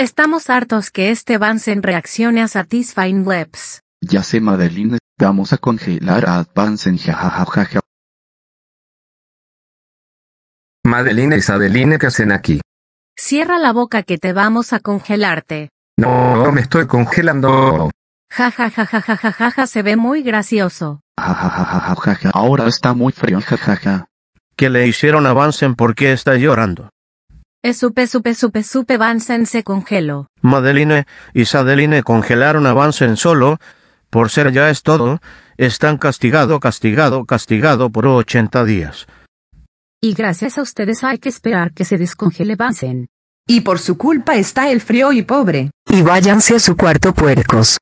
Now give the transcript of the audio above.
Estamos hartos que este Bansen reaccione a Satisfying Webs. Ya sé Madeline, vamos a congelar a Advancen jajajaja. Madeline y Sadeline, ¿qué hacen aquí? Cierra la boca que te vamos a congelarte. No, me estoy congelando. Ja ja ja ja ja se ve muy gracioso. Jajajajajaja ahora está muy frío jajaja. ¿Qué le hicieron a Bansen? ¿Por qué está llorando? Supe, supe, supe, supe, Vansen se congeló. Madeline y Sadeline congelaron a Vansen solo, por ser ya es todo, están castigado, castigado, castigado por 80 días. Y gracias a ustedes hay que esperar que se descongele Vansen. Y por su culpa está el frío y pobre. Y váyanse a su cuarto puercos.